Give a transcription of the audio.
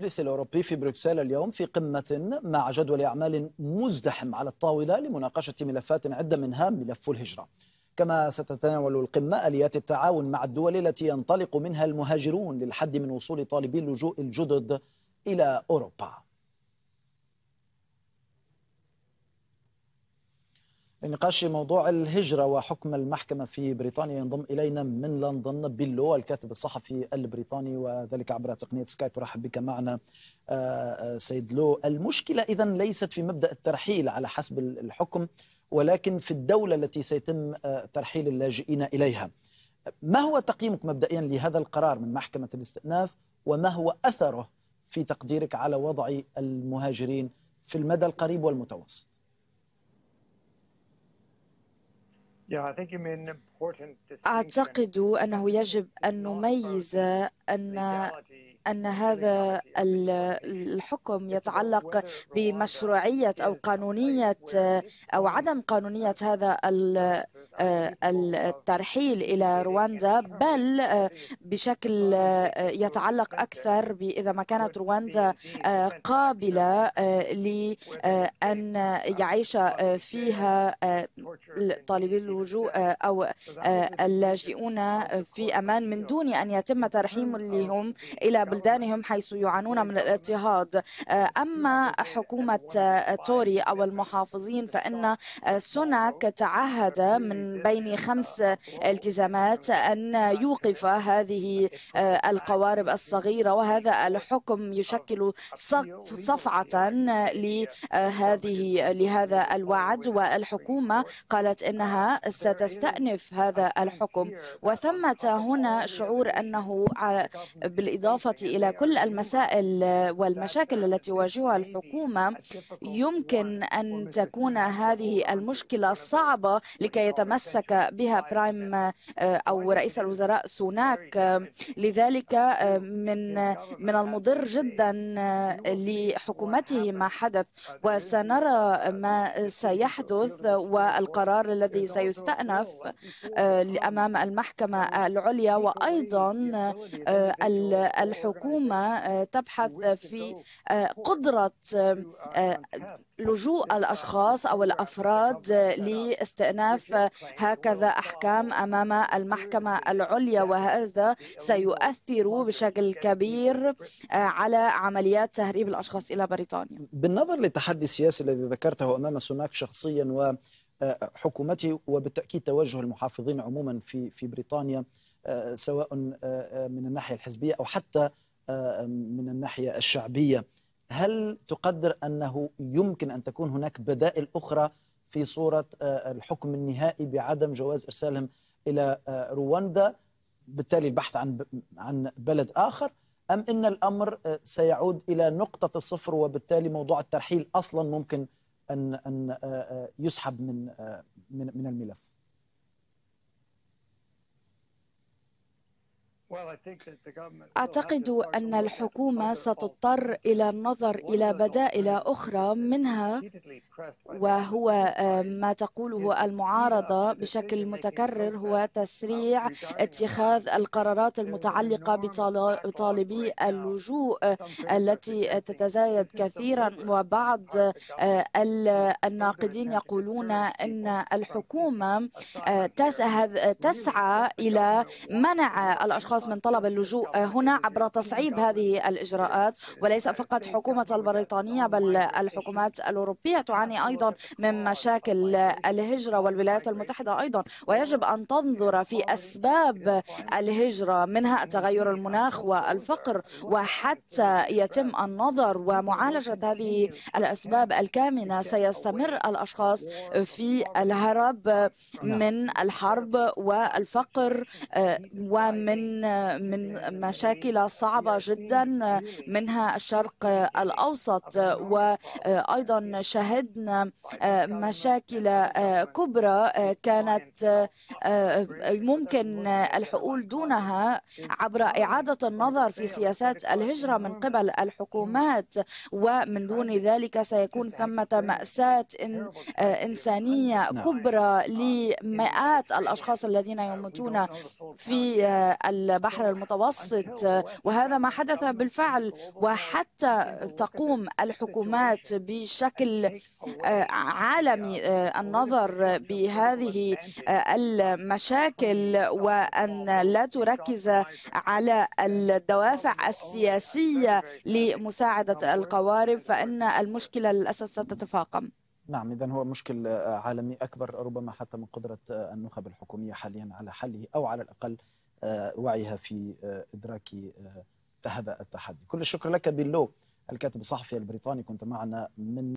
المجلس الأوروبي في بروكسل اليوم في قمة مع جدول أعمال مزدحم على الطاولة لمناقشة ملفات عدة منها ملف الهجرة كما ستتناول القمة آليات التعاون مع الدول التي ينطلق منها المهاجرون للحد من وصول طالبي اللجوء الجدد إلى أوروبا لنقاش موضوع الهجرة وحكم المحكمة في بريطانيا ينضم إلينا من لندن بيلو الكاتب الصحفي البريطاني وذلك عبر تقنية سكايب رحب بك معنا آه، آه، سيد لو المشكلة إذا ليست في مبدأ الترحيل على حسب الحكم ولكن في الدولة التي سيتم آه، ترحيل اللاجئين إليها ما هو تقييمك مبدئيا لهذا القرار من محكمة الاستئناف وما هو أثره في تقديرك على وضع المهاجرين في المدى القريب والمتوسط أعتقد أنه يجب أن نميز أن أن هذا الحكم يتعلق بمشروعية أو قانونية أو عدم قانونية هذا الترحيل إلى رواندا بل بشكل يتعلق أكثر آه، إذا ما كانت رواندا قابلة آه، لأن آه، يعيش فيها طالبي اللجوء أو اللاجئون في أمان من دون أن يتم ترحيلهم إلى بلدانهم حيث يعانون من الاضطهاد آه، أما حكومة آه، توري أو المحافظين فإن آه، سوناك تعهد من بين خمس التزامات أن يوقف هذه القوارب الصغيرة وهذا الحكم يشكل صفعة لهذه لهذا الوعد والحكومة قالت إنها ستستأنف هذا الحكم وثمة هنا شعور أنه بالإضافة بالنسبة إلى كل المسائل والمشاكل التي يواجهها الحكومة يمكن أن تكون هذه المشكلة صعبة لكي يتمسك بها برايم آه، أو رئيس الوزراء سوناك لذلك آه، من من المضر جدا آه، لحكومته ما حدث وسنرى ما سيحدث والقرار الذي سيستأنف أمام المحكمة العليا وأيضا الحكومة الحكومة آه، تبحث في آه، قدرة آه، لجوء الأشخاص أو الأفراد لاستئناف هكذا أحكام أمام المحكمة العليا وهذا سيؤثر بشكل كبير على عمليات تهريب الأشخاص إلى بريطانيا بالنظر للتحدي السياسي الذي ذكرته أمام سوناك شخصيا و حكومته وبالتاكيد توجه المحافظين عموما في في بريطانيا سواء من الناحيه الحزبيه او حتى آه، من الناحية الشعبية هل تقدر أنه يمكن أن تكون هناك بدائل أخرى في صورة آه، الحكم النهائي بعدم جواز إرسالهم إلى آه، رواندا بالتالي البحث عن عن بلد آخر أم أن الأمر سيعود إلى نقطة الصفر وبالتالي موضوع الترحيل أصلا ممكن أن أن يسحب من من الملف أعتقد أن الحكومة ستضطر إلى النظر إلى بدائل أخرى منها وهو ما تقوله المعارضة بشكل متكرر هو تسريع اتخاذ القرارات المتعلقة بطالبي اللجوء التي تتزايد كثيرا وبعض آه، الناقدين يقولون أن الحكومة آه، تسعى إلى منع الأشخاص الأشخاص من طلب اللجوء هنا عبر تصعيب هذه الإجراءات وليس فقط حكومة البريطانية بل الحكومات الأوروبية تعاني أيضا من مشاكل الهجرة والولايات المتحدة أيضا ويجب أن تنظر في أسباب الهجرة منها تغير المناخ والفقر وحتى يتم النظر ومعالجة هذه الأسباب الكامنة سيستمر الأشخاص في الهرب من الحرب والفقر آه، ومن من مشاكل صعبة جدا منها الشرق الأوسط وأيضا شهدنا مشاكل كبرى كانت آه، ممكن الحقول دونها عبر إعادة النظر في سياسات الهجرة من قبل الحكومات ومن دون ذلك سيكون ثمة مأساة آه، إنسانية نعم. كبرى لمئات الأشخاص الذين يموتون في آه، البحر المتوسط وهذا ما حدث بالفعل وحتى تقوم الحكومات بشكل آه، عالمي آه، النظر بهذه آه، المشاكل وأن لا تركز على الدوافع السياسية لمساعدة القوارب فإن المشكلة للأسف ستتفاقم نعم إذا هو مشكل عالمي أكبر ربما حتى من قدرة النخب الحكومية حاليا على حله أو على الأقل آه، وعيها في آه، إدراك هذا آه، التحدي كل الشكر لك بيلو الكاتب الصحفي البريطاني كنت معنا من